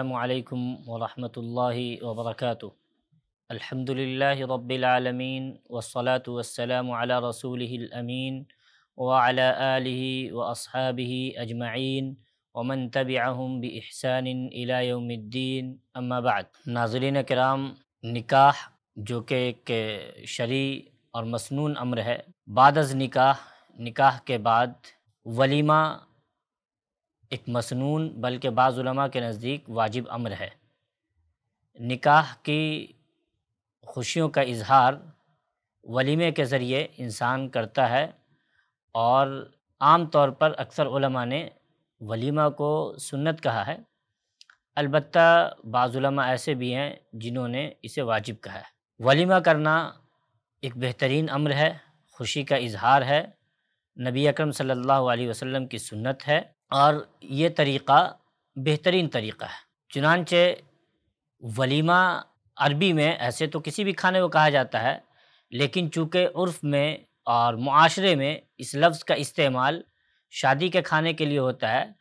असलकम वरहि वबरक अलहमदिल्लाबीआलमीन वसलात वसलम रसूलमीन वाल व असहाबी अजमाइन वमन तबियाम बहसान इलाउमद्दीन अम्माबाद नाजरीन कराम निकाह जो कि एक शरी और मसनून अमर है बादज निकाह निकाह के बाद वलीमा एक मसनून बल्कि बाज़ुलमा के नज़दीक वाजिब अमर है निकाह की खुशियों का इजहार वलीमे के ज़रिए इंसान करता है और आम तौर पर अक्सर उलमा ने वलीमा को सुन्नत कहा है अलबत् बाज़ुलमा ऐसे भी हैं जिन्होंने इसे वाजिब कहा है वलीमा करना एक बेहतरीन अम्र है खुशी का इजहार है नबी अकरम सल्लल्लाहु अलैहि वसल्लम की सुन्नत है और ये तरीक़ा बेहतरीन तरीक़ा है चुनानचे वलीमा अरबी में ऐसे तो किसी भी खाने को कहा जाता है लेकिन चूँकि उर्फ़ में और माशरे में इस लफ्ज़ का इस्तेमाल शादी के खाने के लिए होता है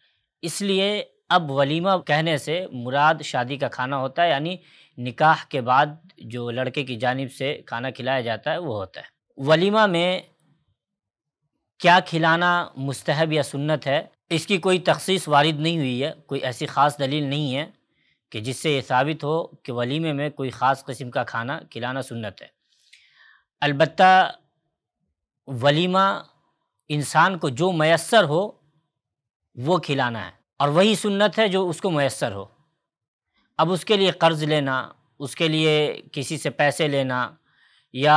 इसलिए अब वलीमा कहने से मुराद शादी का खाना होता है यानी निकाह के बाद जो लड़के की जानिब से खाना खिलाया जाता है वो होता है वलीमा में क्या खिलाना मुस्तहब या सुन्नत है इसकी कोई तखसीस वारिद नहीं हुई है कोई ऐसी ख़ास दलील नहीं है कि जिससे ये साबित हो कि वलीमे में कोई ख़ास कस्म का खाना खिलाना सुन्नत है अलबत् वलीमा इंसान को जो मैसर हो वो खिलाना है और वही सुन्नत है जो उसको मैसर हो अब उसके लिए कर्ज़ लेना उसके लिए किसी से पैसे लेना या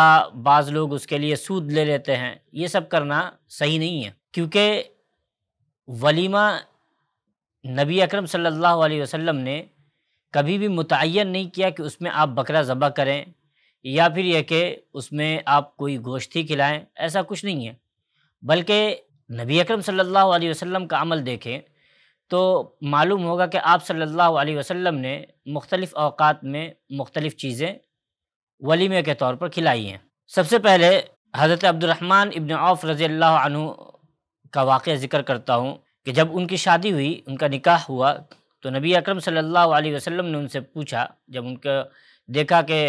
बाज़ लोग उसके लिए सूद ले लेते हैं ये सब करना सही नहीं है क्योंकि वलीमा नबी अकरम सल्लल्लाहु अलैहि वसल्लम ने कभी भी मुतन नहीं किया कि उसमें आप बकरा ज़बह करें या फिर यह कि उसमें आप कोई गोश्ती खिलाएं ऐसा कुछ नहीं है बल्कि नबी अकरम सल्लल्लाहु अलैहि वसल्लम का अमल देखें तो मालूम होगा कि आप सल्लल्लाहु अलैहि वसल्लम ने मुख्तलिफ़ अवकात में मुख्तलिफ़ चीज़ें वलीमे के तौर पर खिलाई हैं सबसे पहले हज़रत अब्दुलरहमान इबन आफ़ रज़ी अल्लाह का वाक़ ज़िक्र करता हूँ कि जब उनकी शादी हुई उनका निकाह हुआ तो नबी अकरम सल्लल्लाहु अलैहि वसल्लम ने उनसे पूछा जब उनका देखा कि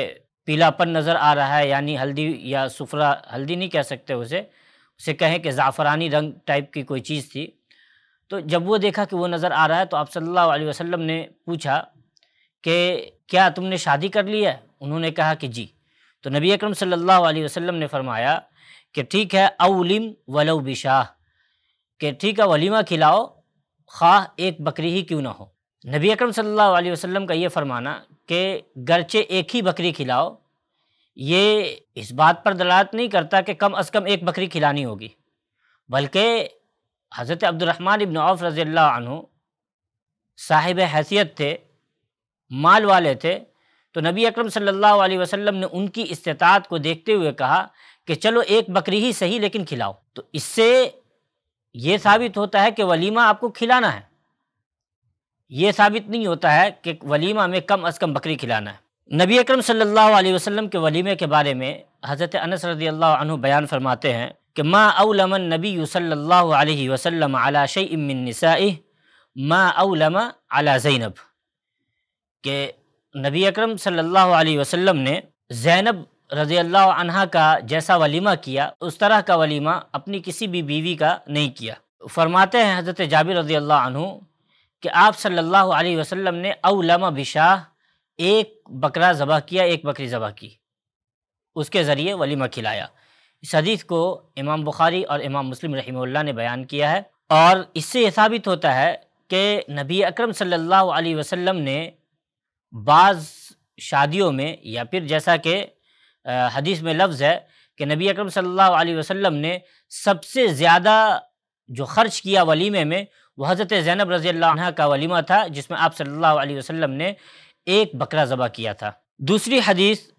पीलापन नज़र आ रहा है यानी हल्दी या सफरा हल्दी नहीं कह सकते उसे उसे कहें कि ज़ाफ़रानी रंग टाइप की कोई चीज़ थी तो जब वो देखा कि वो नज़र आ रहा है तो आप सल्लल्लाहु अलैहि वसल्लम ने पूछा कि क्या तुमने शादी कर ली है उन्होंने कहा कि जी तो नबी अकरम सल्लल्लाहु अलैहि वसल्लम ने फरमाया कि ठीक है अवलिम वलो बिशाह कि ठीक है वलीमा खिलाओ खा एक बकरी ही क्यों ना हो नबी अकरम सल्लल्लाहु अलैहि वसल्लम का ये फरमाना कि गरचे एक ही बकरी खिलाओ ये इस बात पर दलात नहीं करता कि कम अज़ कम एक बकरी खिलानी होगी बल्कि हज़रत अब्दुलरहमान इबन औफ रज़ी अनु साहिब हैसियत थे माल वाले थे तो नबी अकरम सल्लल्लाहु अलैहि वसल्लम ने उनकी इस्तात को देखते हुए कहा कि चलो एक बकरी ही सही लेकिन खिलाओ तो इससे ये साबित होता है कि वलीमा आपको खिलाना है ये साबित नहीं होता है कि वलीमा में कम अज़ कम बकरी खिलाना है नबी अकरम सल्लल्लाहु अलैहि वसल्लम के वलीमे के बारे में हज़रत अनस रजी अल्लाह बयान फरमाते हैं कि माँ अवलमन नबी सल्लल्लाहु अलैहि वसल्लम अला शैमिनसाई माँ अवलम अला ज़ैनब के नबी अकरम सल्लल्लाहु अलैहि वसल्लम ने ज़ैनब रज़ी अल्लाह अनहा का जैसा वलीमा किया उस तरह का वलीमा अपनी किसी भी बीवी का नहीं किया फरमाते हैं हज़रत जाबिर रज़ी अल्लाह कि आप सल्लल्लाहु अलैहि वसल्लम ने अवलमा बिशाह एक बकरा ज़बह किया एक बकरी ज़बह की उसके ज़रिए वलीमा खिलाया इस हदीस को इमाम बुखारी और इमाम मुस्लिम रही ने बयान किया है और इससे यह साबित होता है कि नबी अक्रम सल्ला वसम ने बाज़ शादियों में या फिर जैसा कि हदीस में लफ्ज़ है कि नबी अकरम सल्लल्लाहु अलैहि वसल्लम ने सबसे ज़्यादा जो ख़र्च किया वलीमे में वह हज़रत ज़ैनब रज़ी अल्लाह का वलीमा था जिसमें आप सल्लल्लाहु अलैहि वसल्लम ने एक बकरा ज़बा किया था दूसरी हदीस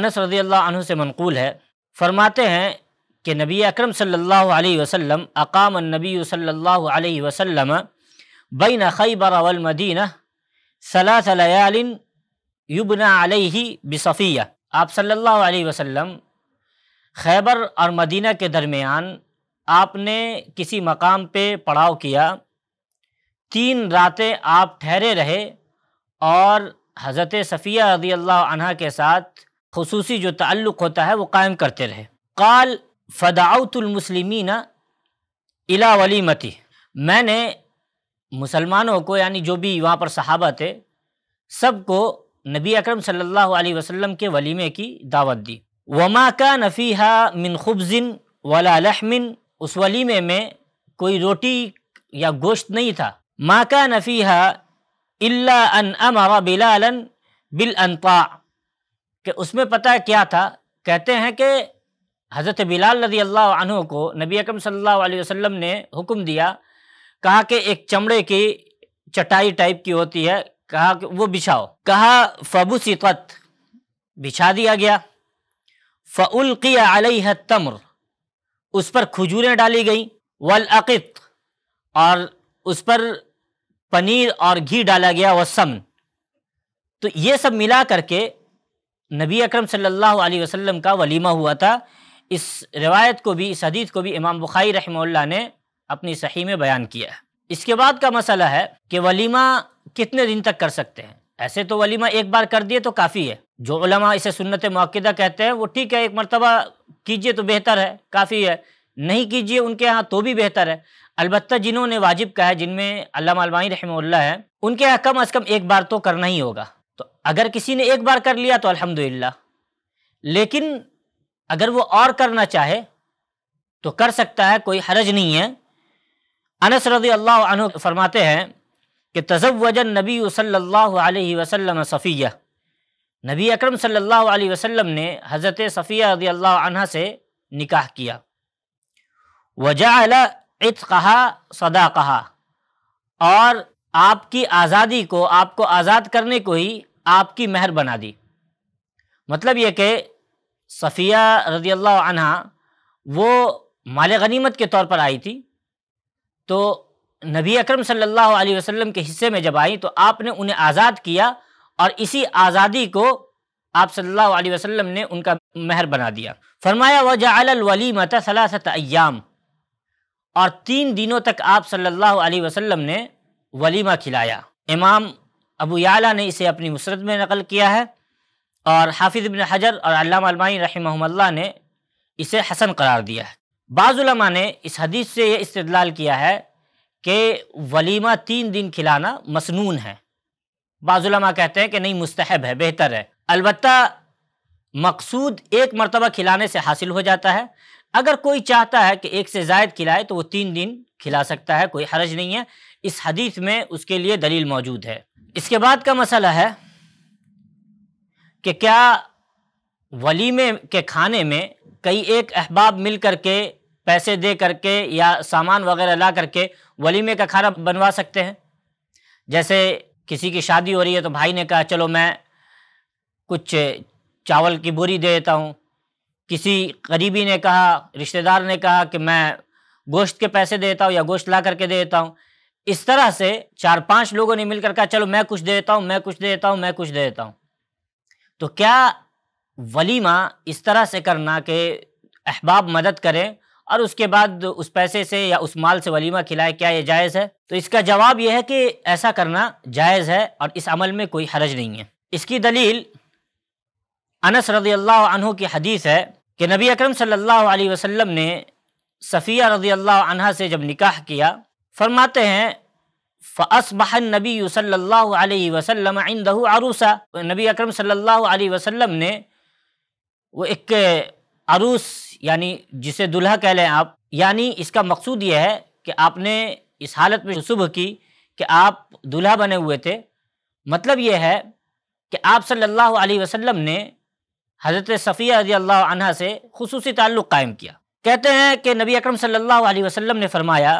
अनस रज़ी अल्लाह से मनकूल है फरमाते हैं कि नबी अकरम सल्लल्लाहु अलैहि वसल्लम अकाम नबी सल्लल्लाहु अलैहि वसल्लम बैन खैबर वलमदीना सलासलयालिन युबना अलैहि बसफ़िया आप सल्लल्लाहु अलैहि वसल्लम खैबर और मदीना के दरमियान आपने किसी मकाम पे पड़ाव किया तीन रातें आप ठहरे रहे और हज़रत सफ़िया रदी अल्लाह के साथ खसूसी जो ताल्लुक़ होता है वो कायम करते रहे काल फ़दाउतमसलिमिन इला वलीमती मैंने मुसलमानों को यानी जो भी वहाँ पर सहाबा थे सबको नबी अकरम सल्लल्लाहु अलैहि वसल्लम के वलीमे की दावत दी वमा का नफ़ीहा मिन खुब्ज़िन वला लहमिन उस वलीमे में कोई रोटी या गोश्त नहीं था माँ का नफ़ीहा इल्ला अन अमरा बिलालन बिल अनता के उसमें पता है क्या था कहते हैं कि हज़रत बिलाल रजी अल्लाह अनहु को नबी अकरम सल्लल्लाहु अलैहि वसल्लम ने हुक्म दिया कहा कि एक चमड़े की चटाई टाइप की होती है कहा कि वो बिछाओ कहा फबुसिकत बिछा दिया गया अलई है तम्र उस पर खजूरें डाली गई वलअक़त और उस पर पनीर और घी डाला गया वसमन तो ये सब मिला करके नबी अकरम सल्लल्लाहु अलैहि वसल्लम का वलीमा हुआ था इस रिवायत को भी इस हदीत को भी इमाम बुखारी रहमल्ला ने अपनी सही में बयान किया है इसके बाद का मसला है कि वलीमा कितने दिन तक कर सकते हैं ऐसे तो वलीमा एक बार कर दिए तो काफ़ी है जो उलमा इसे सुन्नत मौक़दा कहते हैं वो ठीक है एक मरतबा कीजिए तो बेहतर है काफ़ी है नहीं कीजिए उनके यहाँ तो भी बेहतर है अलबत् जिन्होंने वाजिब कहा है जिनमें अल्लामाई रहमल्ला है उनके यहाँ कम अज़ कम एक बार तो करना ही होगा तो अगर किसी ने एक बार कर लिया तो अलहमदिल्ला लेकिन अगर वो और करना चाहे तो कर सकता है कोई हरज नहीं है अनस रजी अल्लाह फरमाते हैं कि तजवजन नबी सल्लल्लाहु अलैहि वसल्लम सफ़िया नबी अकरम सल्लल्लाहु अलैहि वसल्लम ने हज़रत सफ़िया रदी अल्लाह अनहा से निकाह किया वजा इत कहा सदा कहा और आपकी आज़ादी को आपको आज़ाद करने को ही आपकी मेहर बना दी मतलब यह कि सफ़िया रदी अल्लाह अनहा वो माल गनीमत के तौर पर आई थी तो नबी अकरम सल्लल्लाहु अलैहि वसल्लम के हिस्से में जब आई तो आपने उन्हें आज़ाद किया और इसी आज़ादी को आप सल्लल्लाहु अलैहि वसल्लम ने उनका महर बना दिया फरमाया वजालवलीमत सलासत अय्याम और तीन दिनों तक आप सल्लल्लाहु अलैहि वसल्लम ने वलीमा खिलाया इमाम अबू याला ने इसे अपनी मुसरत में नकल किया है और हाफिज़ बिन हजर और अल्लामानी रहमल्ला ने इसे हसन करार दिया है बाज़ुलमा ने इस हदीस से ये इस्तलाल किया है कि वलीमा तीन दिन खिलाना मसनून है बाज़ुलमा कहते हैं कि नहीं मुस्तहब है बेहतर है अलबत् मकसूद एक मरतबा खिलाने से हासिल हो जाता है अगर कोई चाहता है कि एक से जायद खिलाए तो वो तीन दिन खिला सकता है कोई हरज नहीं है इस हदीस में उसके लिए दलील मौजूद है इसके बाद का मसला है कि क्या वलीमे के खाने में कई एक अहबाब मिल करके पैसे दे करके या सामान वगैरह ला करके वलीमे का खाना बनवा सकते हैं जैसे किसी की शादी हो रही है तो भाई ने कहा चलो मैं कुछ चावल की बोरी दे देता हूँ किसी गरीबी ने कहा रिश्तेदार ने कहा कि मैं गोश्त के पैसे देता हूँ या गोश्त ला करके दे देता हूँ इस तरह से चार पांच लोगों ने मिलकर कहा चलो मैं कुछ दे देता हूँ मैं कुछ दे देता हूँ मैं कुछ दे देता हूँ तो क्या वलीमा इस तरह से करना कि अहबाब मदद करें और उसके बाद उस पैसे से या उस माल से वलीमा खिलाए क्या ये जायज़ है तो इसका जवाब यह है कि ऐसा करना जायज़ है और इस अमल में कोई हरज नहीं है इसकी दलील अनस रजी अल्लाह की हदीस है कि नबी अकरम सल्लल्लाहु अलैहि वसल्लम ने सफ़िया रजी अल्लाह से जब निकाह किया फरमाते हैं फ़सबह नबी सल्ला वसलम आइंदहू आरूसा नबी अकरम सल्लल्लाहु अलैहि वसल्लम ने वो एक अरूस यानी जिसे दुल्हा कह लें आप यानी इसका मकसूद यह है कि आपने इस हालत में शुभ की कि आप दुल्हा बने हुए थे मतलब यह है कि आप सल्लल्लाहु अलैहि वसल्लम ने हज़रत सफ़िया रजी अल्लाह अनहा से खसूस ताल्लुक़ कायम किया कहते हैं कि नबी अकरम सल्लल्लाहु अलैहि वसल्लम ने फरमाया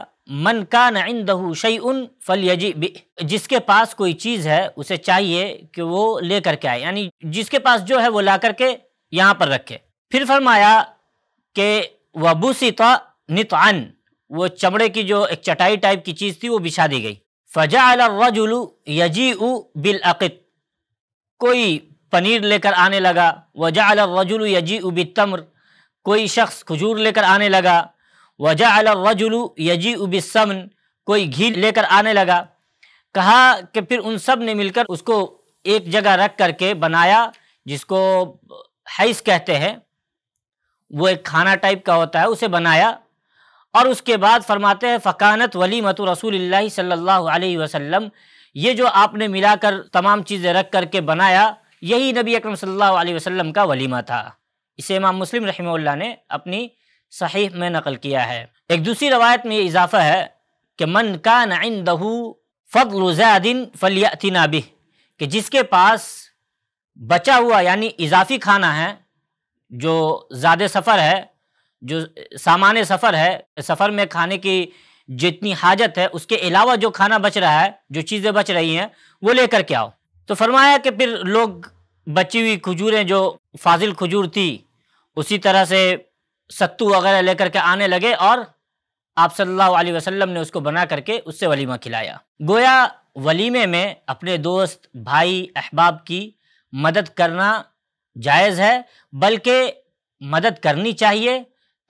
मन का नइन दहू शई उन फलियजी जिसके पास कोई चीज़ है उसे चाहिए कि वो ले करके आए यानी जिसके पास जो है वो ला करके यहाँ पर रखे फिर फरमाया कि वबूसिता नितान वो चमड़े की जो एक चटाई टाइप की चीज़ थी वो बिछा दी गई फ़जा रजुलु यजी उ बिल कोई पनीर लेकर आने लगा वजा वजुलू यजी उ बितम्र कोई शख्स खजूर लेकर आने लगा वजा रजुलु यजी उ बिसमन कोई घी लेकर आने लगा कहा कि फिर उन सब ने मिलकर उसको एक जगह रख करके बनाया जिसको हैस कहते हैं वो एक खाना टाइप का होता है उसे बनाया और उसके बाद फरमाते हैं फ़कानत वली मतु रसूल सल्लल्लाहु अलैहि वसल्लम ये जो आपने मिलाकर तमाम चीज़ें रख कर के बनाया यही नबी अकरम सल्लल्लाहु अलैहि वसल्लम का वलीमा था इसे इमाम मुस्लिम रहमल्ला ने अपनी सही में नकल किया है एक दूसरी रवायत में ये इजाफ़ा है कि मन का नाइन दहू फलिया तिनाबी कि जिसके पास बचा हुआ यानी इजाफ़ी खाना है जो ज़्यादा सफ़र है जो सामान्य सफ़र है सफ़र में खाने की जितनी हाजत है उसके अलावा जो खाना बच रहा है जो चीज़ें बच रही हैं वो लेकर के आओ तो फरमाया कि फिर लोग बची हुई खजूरें जो फाजिल खजूर थी उसी तरह से सत्तू वगैरह लेकर के आने लगे और आप सल्लल्लाहु अलैहि वसल्लम ने उसको बना करके उससे वलीमा खिलाया गोया वलीमे में अपने दोस्त भाई अहबाब की मदद करना जायज़ है बल्कि मदद करनी चाहिए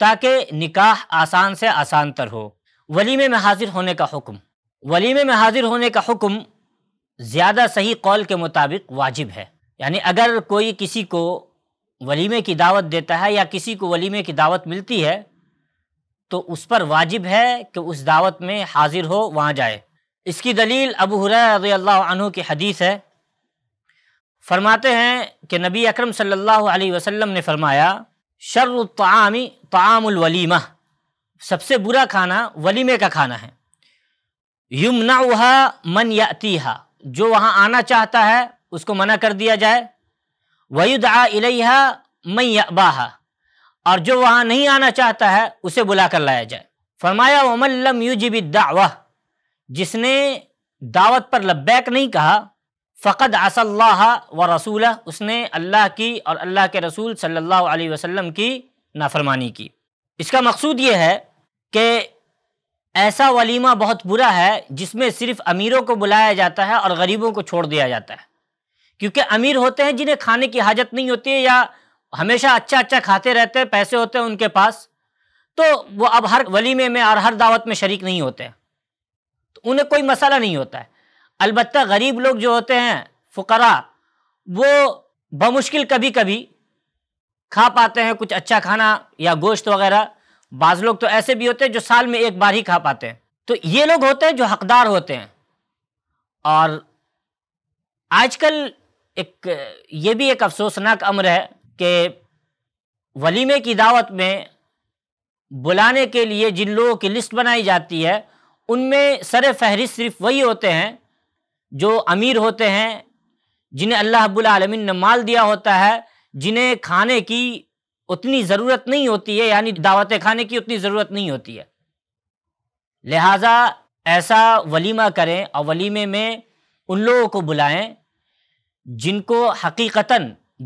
ताकि निकाह आसान से आसान तर हो वलीमे में हाजिर होने का हुक्म वलीमे में हाजिर होने का हुक्म ज़्यादा सही कौल के मुताबिक वाजिब है यानी अगर कोई किसी को वलीमे की दावत देता है या किसी को वलीमे की दावत मिलती है तो उस पर वाजिब है कि उस दावत में हाजिर हो वहाँ जाए इसकी दलील अबू हुरैरा रज़ी की हदीस है फरमाते हैं कि नबी अकरम सल्लल्लाहु अलैहि वसल्लम ने फरमाया शर्रामी तामुलवलीमा सबसे बुरा खाना वलीमे का खाना है यमना वहा मन यातीहा जो वहाँ आना चाहता है उसको मना कर दिया जाए वयुदा इलैहा मन याबाहा और जो वहाँ नहीं आना चाहता है उसे बुला कर लाया जाए फरमाया वमल्लम युजिब दावा जिसने दावत पर लब्बैक नहीं कहा फ़कद असल्ला व रसूल उसने अल्लाह की और अल्लाह के रसूल सल्लल्लाहु अलैहि वसल्लम की नाफरमानी की इसका मकसूद ये है कि ऐसा वलीमा बहुत बुरा है जिसमें सिर्फ अमीरों को बुलाया जाता है और गरीबों को छोड़ दिया जाता है क्योंकि अमीर होते हैं जिन्हें खाने की हाजत नहीं होती है या हमेशा अच्छा अच्छा खाते रहते हैं पैसे होते हैं उनके पास तो वो अब हर वलीमे में और हर दावत में शरीक नहीं होते तो उन्हें कोई मसाला नहीं होता है अलबत् गरीब लोग जो होते हैं फ़ुकरा वो बमुश्किल कभी कभी खा पाते हैं कुछ अच्छा खाना या गोश्त वगैरह बाज़ लोग तो ऐसे भी होते हैं जो साल में एक बार ही खा पाते हैं तो ये लोग होते हैं जो हकदार होते हैं और आजकल एक ये भी एक अफसोसनाक अम्र है कि वलीमे की दावत में बुलाने के लिए जिन लोगों की लिस्ट बनाई जाती है उनमें सर फहरिस्त सिर्फ वही होते हैं जो अमीर होते हैं जिन्हें अल्लाह रब्बुल आलमीन ने माल दिया होता है जिन्हें खाने की उतनी ज़रूरत नहीं होती है यानी दावत खाने की उतनी ज़रूरत नहीं होती है लिहाजा ऐसा वलीमा करें और वलीमे में उन लोगों को बुलाएं जिनको हकीकता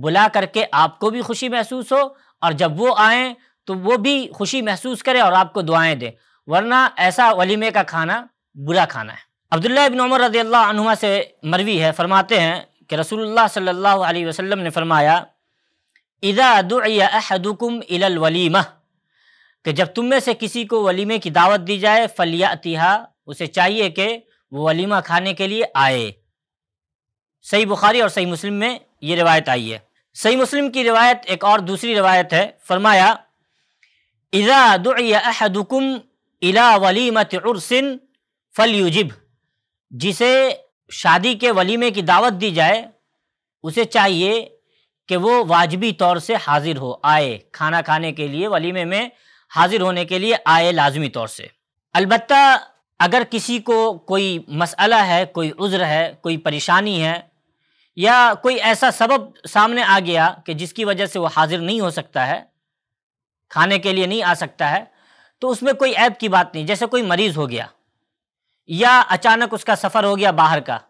बुला करके आपको भी खुशी महसूस हो और जब वो आएँ तो वो भी खुशी महसूस करें और आपको दुआएं दें वरना ऐसा वलीमे का खाना बुरा खाना है अब्दुल्ला इबन उमर रजी अल्लाह से मरवी है फरमाते हैं कि रसूलुल्लाह सल्लल्लाहु अलैहि वसल्लम ने फरमाया इदा दुआदुकुम वलीमा कि जब तुम में से किसी को वलीमे की दावत दी जाए फलिया उसे चाहिए कि वो वलीमा खाने के लिए आए सही बुखारी और सही मुस्लिम में ये रिवायत आई है सही मुस्लिम की रिवायत एक और दूसरी रिवायत है फरमाया इदा दुआदुकुम इला वलीमत उर्सिन फलयुजिब जिसे शादी के वलीमे की दावत दी जाए उसे चाहिए कि वो वाजबी तौर से हाजिर हो आए खाना खाने के लिए वलीमे में हाजिर होने के लिए आए लाजमी तौर से अलबत् अगर किसी को कोई मसला है कोई उज़्र है कोई परेशानी है या कोई ऐसा सबब सामने आ गया कि जिसकी वजह से वो हाजिर नहीं हो सकता है खाने के लिए नहीं आ सकता है तो उसमें कोई ऐप की बात नहीं जैसे कोई मरीज़ हो गया या अचानक उसका सफ़र हो गया बाहर का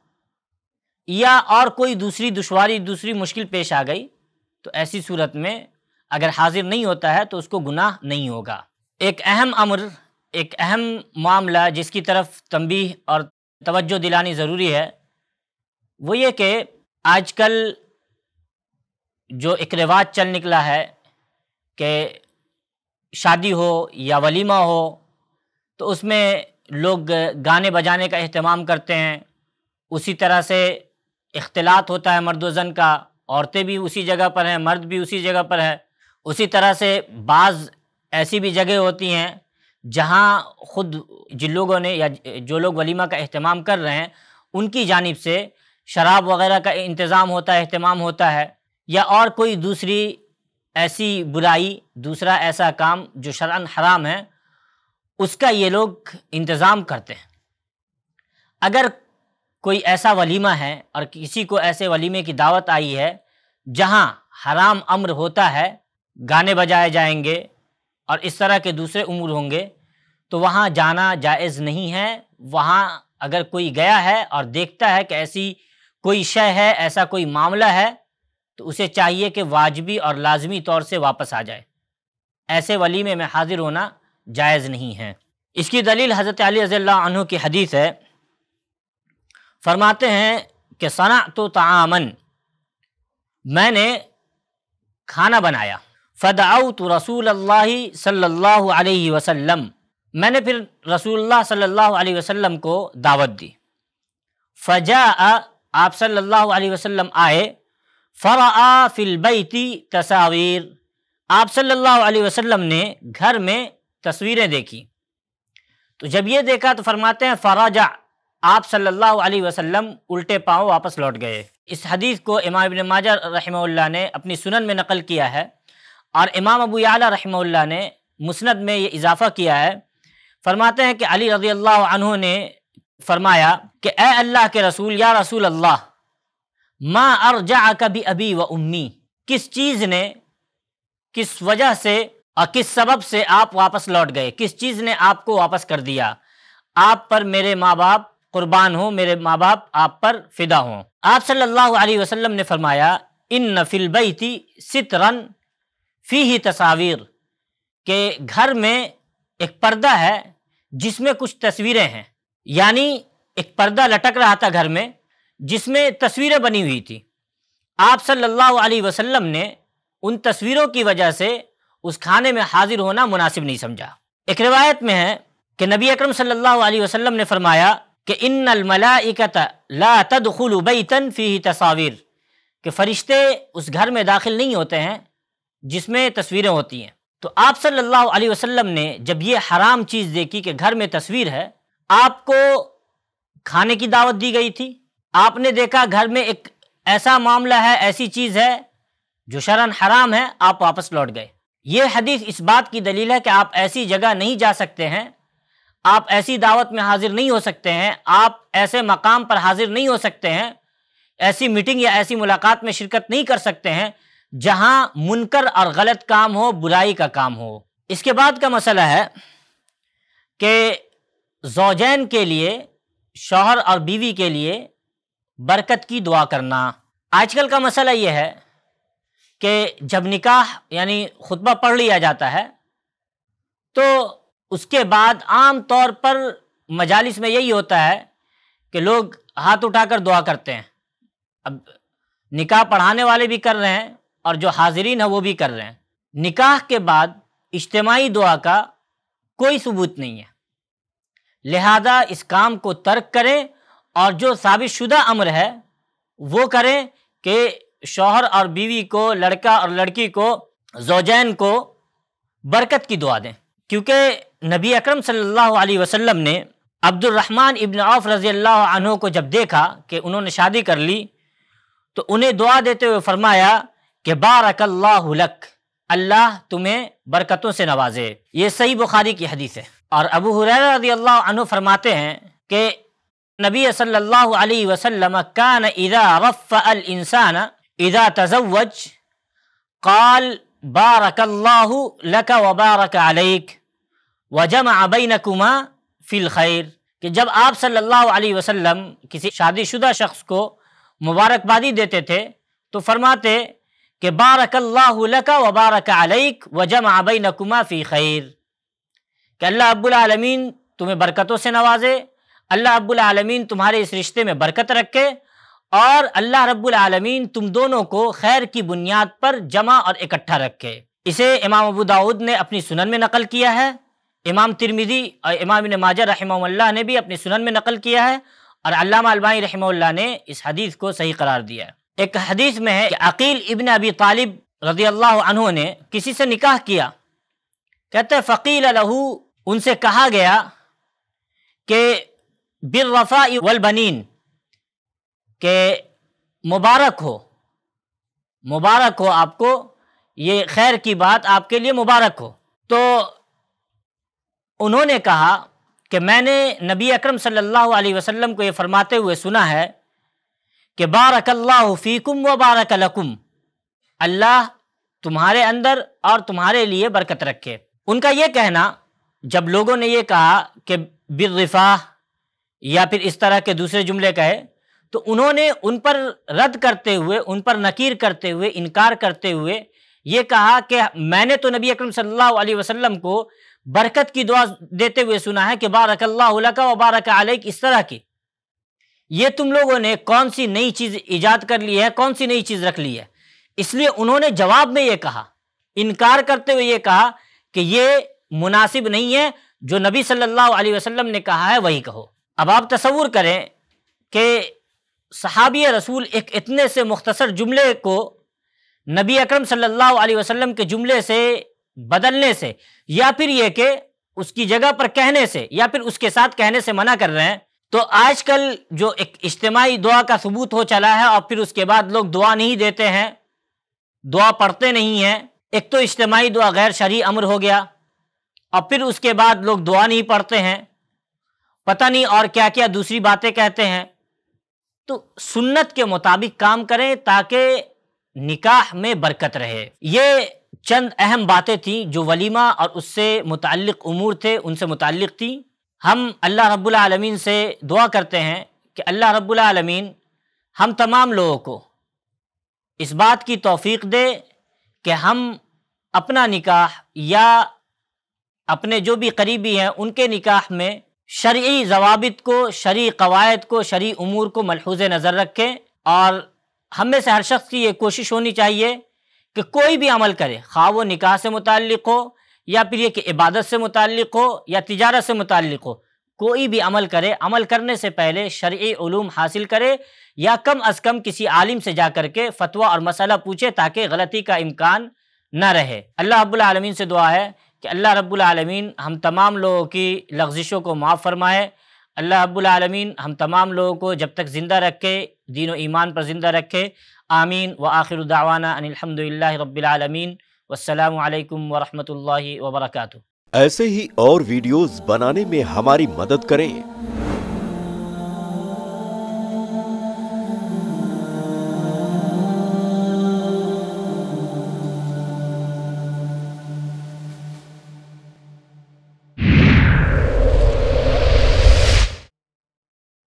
या और कोई दूसरी दुश्वारी दूसरी मुश्किल पेश आ गई तो ऐसी सूरत में अगर हाजिर नहीं होता है तो उसको गुनाह नहीं होगा एक अहम अमर एक अहम मामला जिसकी तरफ तंबी और तवज्जो दिलानी ज़रूरी है वो ये कि आजकल जो एक रिवाज चल निकला है कि शादी हो या वलीमा हो तो उसमें लोग गाने बजाने का अहतमाम करते हैं उसी तरह से इख्तलात होता है मर्द वज़न का औरतें भी उसी जगह पर हैं मर्द भी उसी जगह पर है उसी तरह से बाज़ ऐसी भी जगह होती हैं जहाँ ख़ुद जिन लोगों ने या जो लोग वलीमा का अहतमाम कर रहे हैं उनकी जानब से शराब वगैरह का इंतज़ाम होता है अहतमाम होता है या और कोई दूसरी ऐसी बुराई दूसरा ऐसा काम जो शरा हराम है उसका ये लोग इंतज़ाम करते हैं अगर कोई ऐसा वलीमा है और किसी को ऐसे वलीमे की दावत आई है जहाँ हराम अम्र होता है गाने बजाए जाएंगे और इस तरह के दूसरे उम्र होंगे तो वहाँ जाना जायज़ नहीं है वहाँ अगर कोई गया है और देखता है कि ऐसी कोई शय है ऐसा कोई मामला है तो उसे चाहिए कि वाजबी और लाजमी तौर से वापस आ जाए ऐसे वलीमे में हाजिर होना जायज़ नहीं है इसकी दलील हज़रत अली रज़ी की हदीस है फरमाते हैं कि सना तो तामन मैंने खाना बनाया फ़दाउत रसूल अल्लाह सल्लल्लाहु अलैहि वसल्लम मैंने फिर रसूलुल्लाह सल्लल्लाहु अलैहि वसल्लम को दावत दी फ़जा आप सल्लल्लाहु अलैहि वसल्लम आए फ़रा फिलबैती तसावीर आप सल्लल्लाहु अलैहि वसल्लम ने घर में तस्वीरें देखी तो जब ये देखा तो फरमाते हैं फराजा आप सल्लल्लाहु अलैहि वसल्लम उल्टे पाँव वापस लौट गए इस हदीस को इमाम इबन माजा रहमल्ला ने अपनी सुनन में नकल किया है और इमाम अबू आला रहमल्ला ने मुसनद में ये इजाफ़ा किया है फरमाते हैं कि अली रजी अल्लाह ने फरमाया कि ए अल्लाह के रसूल या रसूल अल्लाह माँ जा कभी अभी व उम्मी किस चीज़ ने किस वजह से और किस सबब से आप वापस लौट गए किस चीज़ ने आपको वापस कर दिया आप पर मेरे माँ बाप कुर्बान हो मेरे माँ बाप आप पर फिदा हों आप सल्लल्लाहु अलैहि वसल्लम ने फरमाया इन नफिल सित रन फी ही तस्वीर के घर में एक पर्दा है जिसमें कुछ तस्वीरें हैं यानी एक पर्दा लटक रहा था घर में जिसमें तस्वीरें बनी हुई थी आप सल्लल्लाहु अलैहि वसल्लम ने उन तस्वीरों की वजह से उस खाने में हाजिर होना मुनासिब नहीं समझा एक रिवायत में है कि नबी अकरम सल्लल्लाहु अलैहि वसल्लम ने फरमाया कि इन अलमलाइकत ला बैतन फ़ी तस्वीर के फ़रिश्ते उस घर में दाखिल नहीं होते हैं जिसमें तस्वीरें होती हैं तो आप सल्लल्लाहु अलैहि वसल्लम ने जब ये हराम चीज़ देखी कि घर में तस्वीर है आपको खाने की दावत दी गई थी आपने देखा घर में एक ऐसा मामला है ऐसी चीज़ है जो शरण हराम है आप वापस लौट गए ये हदीस इस बात की दलील है कि आप ऐसी जगह नहीं जा सकते हैं आप ऐसी दावत में हाजिर नहीं हो सकते हैं आप ऐसे मकाम पर हाजिर नहीं हो सकते हैं ऐसी मीटिंग या ऐसी मुलाकात में शिरकत नहीं कर सकते हैं जहां मुनकर और गलत काम हो बुराई का काम हो इसके बाद का मसला है कि जोजैन के लिए शौहर और बीवी के लिए बरकत की दुआ करना आजकल का मसला यह है कि जब निकाह यानी खुतबा पढ़ लिया जाता है तो उसके बाद आम तौर पर मजालिस में यही होता है कि लोग हाथ उठाकर दुआ करते हैं अब निकाह पढ़ाने वाले भी कर रहे हैं और जो हाजिरीन है वो भी कर रहे हैं निकाह के बाद इज्तमाही दुआ का कोई सबूत नहीं है लिहाजा इस काम को तर्क करें और जो साबित शुदा अमर है वो करें कि शोहर और बीवी को लड़का और लड़की को जोजैन को बरकत की दुआ दें क्योंकि नबी अकरम सल्लल्लाहु अलैहि वसल्लम ने रहमान इब्न औफ रज़ी अल्लाह अनहों को जब देखा कि उन्होंने शादी कर ली तो उन्हें दुआ देते हुए फरमाया कि बारक लक अल्लाह तुम्हें बरकतों से नवाजे ये सही बुखारी की हदीस है और अबू हुरैरा रज़ी अल्लाह अनु फरमाते हैं कि नबी सल्लल्लाहु अलैहि वसल्लम कान इज़ा रफ़ अल इंसान इज़ा तजवज काल बारकल्लाहु लक वबारक अलैक वजम अबैनकुमा फ़िल खैर कि जब आप सल्लल्लाहु अलैहि वसल्लम किसी शादीशुदा शख्स को मुबारकबादी देते थे तो फरमाते कि बारकल्लाहु लक वबारक अलैक वजम अबैनकुमा फ़ी खैर कि अल्लाह अब्बुलमीन तुम्हें बरकतों से नवाजे अल्लाह अब्बुलमीन तुम्हारे इस रिश्ते में बरकत रखे और अल्लाह रब्बुल आलमीन तुम दोनों को खैर की बुनियाद पर जमा और इकट्ठा रखे इसे इमाम अबू दाऊद ने अपनी सुनन में नकल किया है इमाम तिरमिदी और इमाम माजा रहमल्ला ने भी अपनी सुनन में नकल किया है और अल्लामा अलबानी ने इस हदीस को सही करार दिया है एक हदीस में है कि अकील इबन अबी तालिब रजी अल्लाह ने किसी से निकाह किया कहते फ़कील लहू उनसे कहा गया कि बिरफ़ा वलबनीन कि मुबारक हो मुबारक हो आपको ये खैर की बात आपके लिए मुबारक हो तो उन्होंने कहा कि मैंने नबी अकरम सल्लल्लाहु अलैहि वसल्लम को ये फरमाते हुए सुना है कि बारक फ़ीकुम व बारक लकुम अल्लाह तुम्हारे अंदर और तुम्हारे लिए बरकत रखे उनका ये कहना जब लोगों ने ये कहा कि बिरफा या फिर इस तरह के दूसरे जुमले कहे तो उन्होंने उन पर रद्द करते हुए उन पर नकीर करते हुए इनकार करते हुए ये कहा कि मैंने तो नबी अकरम सल्लल्लाहु अलैहि वसल्लम को बरकत की दुआ देते हुए सुना है कि बारक अल्लाह का व बारक अलैक इस तरह की ये तुम लोगों ने कौन सी नई चीज़ ईजाद कर ली है कौन सी नई चीज़ रख ली है इसलिए उन्होंने जवाब में ये कहा इनकार करते हुए ये कहा कि ये मुनासिब नहीं है जो नबी सल्लल्लाहु अलैहि वसल्लम ने कहा है वही कहो अब आप तस्वूर करें कि सहाबी रसूल एक इतने से मुख्तसर जुमले को नबी अकरम सल्लल्लाहु अलैहि वसल्लम के जुमले से बदलने से या फिर यह कि उसकी जगह पर कहने से या फिर उसके साथ कहने से मना कर रहे हैं तो आजकल जो एक इज्तमाही दुआ का सबूत हो चला है और फिर उसके बाद लोग दुआ नहीं देते हैं दुआ पढ़ते नहीं हैं एक तो इज्तमाही दुआ गैर शरी अमर हो गया और फिर उसके बाद लोग दुआ नहीं पढ़ते हैं पता नहीं और क्या क्या दूसरी बातें कहते हैं तो सुन्नत के मुताबिक काम करें ताकि निकाह में बरकत रहे ये चंद अहम बातें थीं जो वलीमा और उससे मुतल अमूर थे उनसे मुतल थी हम अल्लाह रब्लमीन से दुआ करते हैं कि अल्लाह रब्लमीन हम तमाम लोगों को इस बात की तोफ़ी दे कि हम अपना निकाह या अपने जो भी करीबी हैं उनके निकाह में शर्य जवाबित को शर्य कवायद को शर्य उमूर को मलहूज नज़र रखें और हम में से हर शख्स की ये कोशिश होनी चाहिए कि कोई भी अमल करे खा वो निकाह से मुतल हो या फिर ये कि इबादत से मुतल हो या तजारत से मुतल हो कोई भी अमल करे अमल करने से पहले शर्य ूम हासिल करे या कम अज़ कम किसी आलिम से जा कर के फतवा और मसला पूछे ताकि गलती का इम्कान न रहे अल्लाह अबालमीन से दुआ है कि अल्लाह रब्बुल हम तमाम लोगों की लफ्जिशों को माफ़ फरमाए अल्लाह रब्बुल हम तमाम लोगों को जब तक ज़िंदा रखे दीन ईमान पर ज़िंदा रखे आमीन व आखिर दावाना अनिलहमदिल्ला रबालमीन वालकम वरहमल वबरक ऐसे ही और वीडियोज़ बनाने में हमारी मदद करें